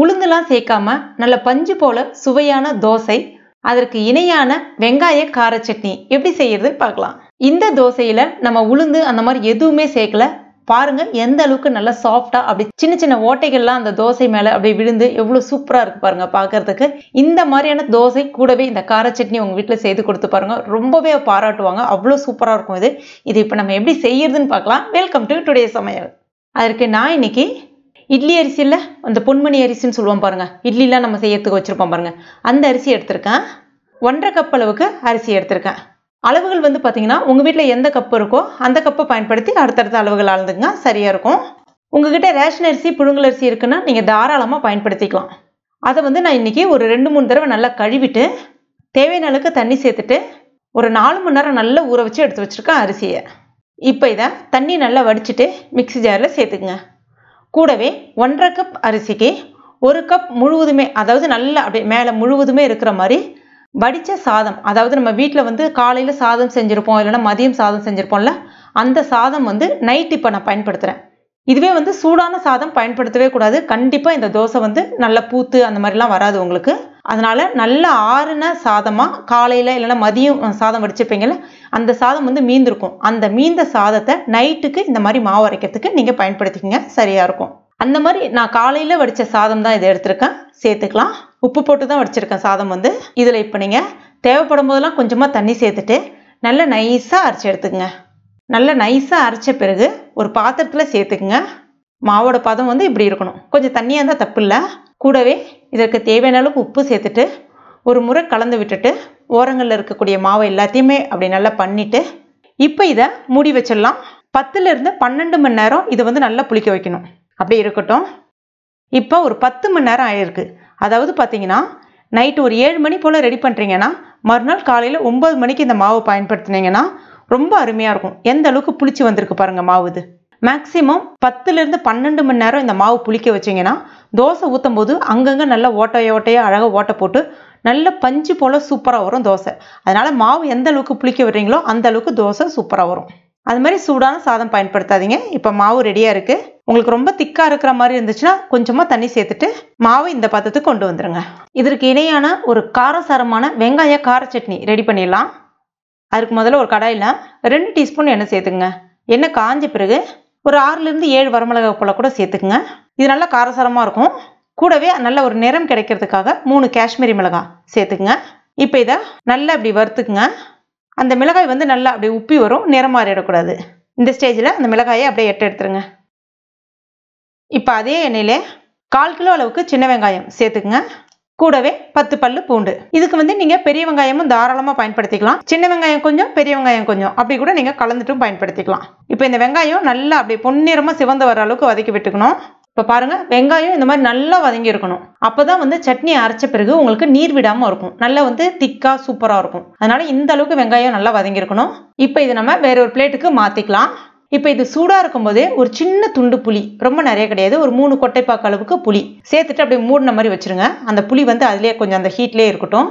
உளுந்துலாம் சேர்க்காம நல்ல பஞ்சு போல சுவையான தோசை அதற்கு இணையான வெங்காய கார சட்னி எப்படி செய்யறதுன்னு பார்க்கலாம் இந்த தோசையில நம்ம உளுந்து அந்த மாதிரி எதுவுமே சேர்க்கல பாருங்க எந்த அளவுக்கு நல்லா சாஃப்டா அப்படி சின்ன சின்ன ஓட்டைகள்லாம் அந்த தோசை மேல அப்படி விழுந்து எவ்வளவு சூப்பரா இருக்கு பாருங்க பாக்குறதுக்கு இந்த மாதிரியான தோசை கூடவே இந்த கார சட்னி உங்க வீட்டுல செய்து கொடுத்து பாருங்க ரொம்பவே பாராட்டுவாங்க அவ்வளவு சூப்பரா இருக்கும் இது இது இப்ப நம்ம எப்படி செய்யறதுன்னு பார்க்கலாம் வெல்கம் டு டுடே சமையல் அதற்கு நான் இன்னைக்கு இட்லி அரிசியில் அந்த பொன்மணி அரிசின்னு சொல்லுவோம் பாருங்கள் இட்லிலாம் நம்ம செய்யறதுக்கு வச்சுருப்போம் பாருங்கள் அந்த அரிசி எடுத்திருக்கேன் ஒன்றரை கப் அளவுக்கு அரிசி எடுத்திருக்கேன் அளவுகள் வந்து பார்த்தீங்கன்னா உங்கள் வீட்டில் எந்த கப் இருக்கோ அந்த கப்பை பயன்படுத்தி அடுத்தடுத்த அளவுகள் அளந்துங்க சரியாக இருக்கும் உங்ககிட்ட ரேஷன் அரிசி புழுங்கல் அரிசி இருக்குன்னா நீங்கள் தாராளமாக பயன்படுத்திக்கலாம் அதை வந்து நான் இன்றைக்கி ஒரு ரெண்டு மூணு தடவை நல்லா கழுவிட்டு தேவையான அளவுக்கு தண்ணி சேர்த்துட்டு ஒரு நாலு மணி நேரம் நல்லா ஊற வச்சு எடுத்து வச்சுருக்கேன் அரிசியை இப்போ இதை தண்ணி நல்லா வடிச்சிட்டு மிக்சி ஜாரில் சேர்த்துக்குங்க கூடவே ஒன்றரை கப் அரிசிக்கு ஒரு கப் முழுவதுமே அதாவது நல்லா அப்படியே மேலே முழுவதுமே இருக்கிற மாதிரி வடித்த சாதம் அதாவது நம்ம வீட்டில் வந்து காலையில் சாதம் செஞ்சுருப்போம் இல்லைனா மதியம் சாதம் செஞ்சுருப்போம்ல அந்த சாதம் வந்து நைட் இப்போ நான் பயன்படுத்துகிறேன் இதுவே வந்து சூடான சாதம் பயன்படுத்தவே கூடாது கண்டிப்பாக இந்த தோசை வந்து நல்லா பூத்து அந்த மாதிரிலாம் வராது உங்களுக்கு அதனால் நல்ல ஆறுன சாதமாக காலையில் இல்லைன்னா மதியம் சாதம் வடிச்சிருப்பீங்கள்ல அந்த சாதம் வந்து மீந்திருக்கும் அந்த மீந்த சாதத்தை நைட்டுக்கு இந்த மாதிரி மாவு அரைக்கிறதுக்கு நீங்கள் பயன்படுத்திக்கிங்க சரியாக இருக்கும் அந்த மாதிரி நான் காலையில் வடித்த சாதம் தான் இதை எடுத்திருக்கேன் சேர்த்துக்கலாம் உப்பு போட்டு தான் வடிச்சிருக்கேன் சாதம் வந்து இதில் இப்போ நீங்கள் தேவைப்படும் போதெல்லாம் கொஞ்சமாக தண்ணி சேர்த்துட்டு நல்லா நைஸாக அரைச்சி எடுத்துக்கங்க நல்லா நைஸாக அரைச்ச பிறகு ஒரு பாத்திரத்தில் சேர்த்துக்குங்க மாவோட பதம் வந்து இப்படி இருக்கணும் கொஞ்சம் தண்ணியாக இருந்தால் தப்பு இல்லை கூடவே இதற்கு தேவையான அளவுக்கு உப்பு சேர்த்துட்டு ஒரு முறை கலந்து விட்டுட்டு ஓரங்களில் இருக்கக்கூடிய மாவை எல்லாத்தையுமே அப்படி நல்லா பண்ணிவிட்டு இப்போ இதை மூடி வச்சிடலாம் பத்துலேருந்து பன்னெண்டு மணி நேரம் இதை வந்து நல்லா புளிக்க வைக்கணும் அப்படி இருக்கட்டும் இப்போ ஒரு பத்து மணி நேரம் ஆகிருக்கு அதாவது பார்த்தீங்கன்னா நைட்டு ஒரு ஏழு மணி போல் ரெடி பண்ணுறீங்கன்னா மறுநாள் காலையில் ஒம்பது மணிக்கு இந்த மாவு பயன்படுத்தினீங்கன்னா ரொம்ப அருமையாக இருக்கும் எந்த அளவுக்கு புளிச்சு வந்திருக்கு பாருங்கள் மாவு இது மேக்ஸிமம் பத்துலேருந்து பன்னெண்டு மணி நேரம் இந்த மாவு புளிக்க வச்சிங்கன்னா தோசை ஊற்றும் போது அங்கங்கே நல்லா ஓட்டைய ஓட்டையாக அழகாக ஓட்டை போட்டு நல்ல பஞ்சு போல் சூப்பராக வரும் தோசை அதனால் மாவு எந்த அளவுக்கு புளிக்க விடுறீங்களோ அந்த அளவுக்கு தோசை சூப்பராக வரும் அது மாதிரி சூடான சாதம் பயன்படுத்தாதீங்க இப்போ மாவு ரெடியாக இருக்குது உங்களுக்கு ரொம்ப திக்காக இருக்கிற மாதிரி இருந்துச்சுன்னா கொஞ்சமாக தண்ணி சேர்த்துட்டு மாவை இந்த பாத்திரத்துக்கு கொண்டு வந்துடுங்க இதற்கு இணையான ஒரு காரசாரமான வெங்காய கார சட்னி ரெடி பண்ணிடலாம் அதுக்கு முதல்ல ஒரு கடாயில் ரெண்டு டீஸ்பூன் எண்ணெய் சேர்த்துங்க எண்ணெய் காஞ்ச பிறகு ஒரு ஆறுலேருந்து ஏழு வரமிளகா பழம் கூட சேர்த்துக்குங்க இது நல்லா காரசாரமாக இருக்கும் கூடவே நல்ல ஒரு நிறம் கிடைக்கிறதுக்காக மூணு காஷ்மீரி மிளகாய் சேர்த்துக்குங்க இப்போ இதை நல்லா அப்படி வறுத்துக்குங்க அந்த மிளகாய் வந்து நல்லா அப்படி உப்பி வரும் நிறம் மாறிடக்கூடாது இந்த ஸ்டேஜில் அந்த மிளகாயை அப்படியே எட்ட எடுத்துருங்க இப்போ அதே எண்ணெயிலே கால் கிலோ அளவுக்கு சின்ன வெங்காயம் சேர்த்துக்குங்க கூடவே பத்து பல்லு பூண்டு இதுக்கு வந்து நீங்க பெரிய வெங்காயமும் தாராளமா பயன்படுத்திக்கலாம் சின்ன வெங்காயம் கொஞ்சம் பெரிய வெங்காயம் கொஞ்சம் அப்படி கூட நீங்க கலந்துட்டும் பயன்படுத்திக்கலாம் இப்போ இந்த வெங்காயம் நல்லா அப்படி பொன்னிறமா சிவந்து வர அளவுக்கு வதக்கி விட்டுக்கணும் இப்போ பாருங்க வெங்காயம் இந்த மாதிரி நல்லா வதங்கி இருக்கணும் அப்போதான் வந்து சட்னி அரைச்ச பிறகு உங்களுக்கு நீர் விடாமல் இருக்கும் நல்லா வந்து திக்கா சூப்பராக இருக்கும் அதனால இந்த அளவுக்கு வெங்காயம் நல்லா வதங்கி இருக்கணும் இப்போ இது நம்ம வேற ஒரு பிளேட்டுக்கு மாற்றிக்கலாம் இப்போ இது சூடாக இருக்கும்போதே ஒரு சின்ன துண்டு புளி ரொம்ப நிறைய கிடையாது ஒரு மூணு கொட்டைப்பாக்க அளவுக்கு புளி சேர்த்துட்டு அப்படியே மூடின மாதிரி வச்சுருங்க அந்த புளி வந்து அதிலே கொஞ்சம் அந்த ஹீட்லேயே இருக்கட்டும்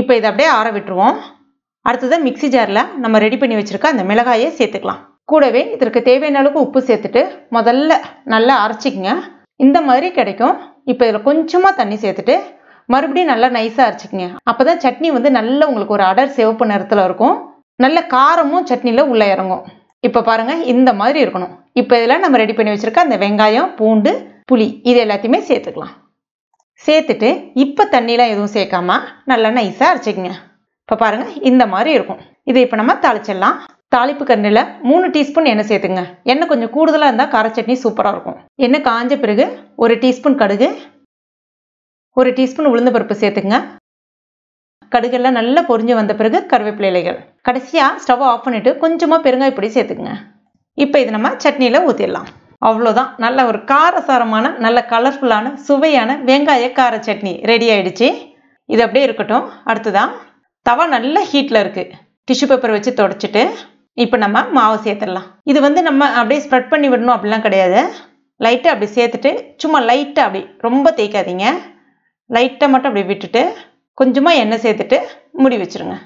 இப்போ இதை அப்படியே ஆற விட்டுருவோம் அடுத்தது மிக்சி ஜாரில் நம்ம ரெடி பண்ணி வச்சுருக்க அந்த மிளகாயை சேர்த்துக்கலாம் கூடவே இதற்கு தேவையான அளவுக்கு உப்பு சேர்த்துட்டு முதல்ல நல்லா அரைச்சிக்கங்க இந்த மாதிரி கிடைக்கும் இப்போ இதில் கொஞ்சமாக தண்ணி சேர்த்துட்டு மறுபடியும் நல்லா நைஸாக அரைச்சிக்கங்க அப்போ தான் சட்னி வந்து நல்ல உங்களுக்கு ஒரு அடர் சிவப்பு நிறத்தில் இருக்கும் நல்ல காரமும் சட்னியில் உள்ளே இறங்கும் இப்போ பாருங்கள் இந்த மாதிரி இருக்கணும் இப்போ இதில் நம்ம ரெடி பண்ணி வச்சிருக்க அந்த வெங்காயம் பூண்டு புளி இது எல்லாத்தையுமே சேர்த்துக்கலாம் சேர்த்துட்டு இப்போ தண்ணியெலாம் எதுவும் சேர்க்காம நல்லா நைஸாக அரைச்சிக்கங்க இப்போ பாருங்கள் இந்த மாதிரி இருக்கும் இதை இப்போ நம்ம தாளிச்சிடலாம் தாளிப்பு கண்ணில் மூணு டீஸ்பூன் எண்ணெய் சேர்த்துங்க எண்ணெய் கொஞ்சம் கூடுதலாக இருந்தால் கார சட்னி சூப்பராக இருக்கும் எண்ணெய் காஞ்ச பிறகு ஒரு டீஸ்பூன் கடுகு ஒரு டீஸ்பூன் பருப்பு சேர்த்துங்க கடுகெல்லாம் நல்லா பொறிஞ்சு வந்த பிறகு கருவேப்பிலை இலைகள் கடைசியாக ஸ்டவ் ஆஃப் பண்ணிவிட்டு கொஞ்சமாக பெருங்காய் பொடி சேர்த்துக்குங்க இப்போ இது நம்ம சட்னியில் ஊற்றிடலாம் அவ்வளோதான் நல்ல ஒரு காரசாரமான நல்ல கலர்ஃபுல்லான சுவையான வெங்காய கார சட்னி ரெடி ஆகிடுச்சி இது அப்படியே இருக்கட்டும் அடுத்துதான் தவா நல்ல ஹீட்டில் இருக்குது டிஷ்யூ பேப்பர் வச்சு தொடச்சிட்டு இப்போ நம்ம மாவு சேர்த்துடலாம் இது வந்து நம்ம அப்படியே ஸ்ப்ரெட் பண்ணி விடணும் அப்படிலாம் கிடையாது லைட்டாக அப்படி சேர்த்துட்டு சும்மா லைட்டாக அப்படி ரொம்ப தேய்க்காதீங்க லைட்டாக மட்டும் அப்படி விட்டுட்டு கொஞ்சமாக எண்ணெய் சேர்த்துட்டு முடி வச்சுருங்க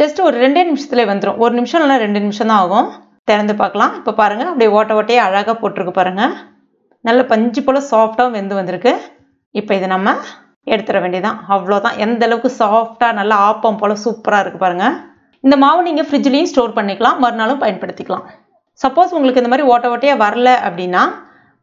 ஜஸ்ட் ஒரு ரெண்டே நிமிஷத்துல வந்துடும் ஒரு நிமிஷம் இல்லைனா ரெண்டு நிமிஷம் தான் ஆகும் திறந்து பார்க்கலாம் இப்போ பாருங்கள் அப்படியே ஓட்ட ஓட்டையே அழகாக போட்டிருக்கு பாருங்கள் நல்ல பஞ்சு போல் சாஃப்டாகவும் வெந்து வந்திருக்கு இப்போ இதை நம்ம எடுத்துட வேண்டியதான் அவ்வளோதான் எந்த அளவுக்கு சாஃப்டாக நல்லா ஆப்பம் போல் சூப்பராக இருக்குது பாருங்கள் இந்த மாவு நீங்கள் ஃப்ரிட்ஜ்லேயும் ஸ்டோர் பண்ணிக்கலாம் மறுநாளும் பயன்படுத்திக்கலாம் சப்போஸ் உங்களுக்கு இந்த மாதிரி ஓட்ட ஓட்டையாக வரல அப்படின்னா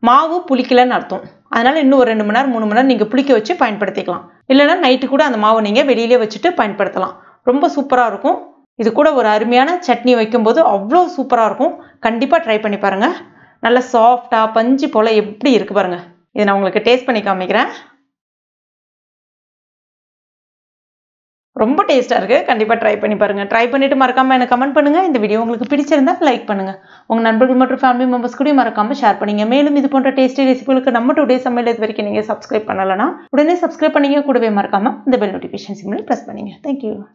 மாவு புளிக்கலைன்னு அர்த்தம் அதனால் இன்னும் ஒரு ரெண்டு மணி நேரம் மூணு மணி நேரம் நீங்கள் புளிக்க வச்சு பயன்படுத்திக்கலாம் இல்லைனா நைட்டு கூட அந்த மாவை நீங்கள் வெளியிலே வச்சுட்டு பயன்படுத்தலாம் ரொம்ப சூப்பராக இருக்கும் இது கூட ஒரு அருமையான சட்னி வைக்கும்போது அவ்வளோ சூப்பராக இருக்கும் கண்டிப்பாக ட்ரை பண்ணி பாருங்கள் நல்லா சாஃப்டாக பஞ்சு போல் எப்படி இருக்குது பாருங்கள் இதை நான் உங்களுக்கு டேஸ்ட் பண்ணி காமிக்கிறேன் ரொம்ப டேஸ்ட்டாக இருக்குது கண்டிப்பாக ட்ரை பண்ணி பாருங்கள் ட்ரை பண்ணிவிட்டு மறக்காமல் எனக்கு கமெண்ட் பண்ணுங்கள் இந்த வீடியோ உங்களுக்கு பிடிச்சிருந்தா லைக் பண்ணுங்கள் உங்கள் நண்பர்கள் மற்றும் ஃபேமிலி மெம்பர்ஸ் கூட மறக்காமல் ஷேர் பண்ணுங்கள் மேலும் இது போன்ற டேஸ்டி ரெசிபிகளுக்கு நம்ம டூ டே சமையல் இது வரைக்கும் நீங்கள் சப்ஸ்கிரைப் பண்ணலைன்னா உடனே சப்ஸ்கிரைப் பண்ணிங்க கூடவே மறக்காமல் இந்த பெல் நோட்டிஃபிகேஷன் சிம்மில் ப்ரெஸ் பண்ணுங்கள் தேங்க்யூ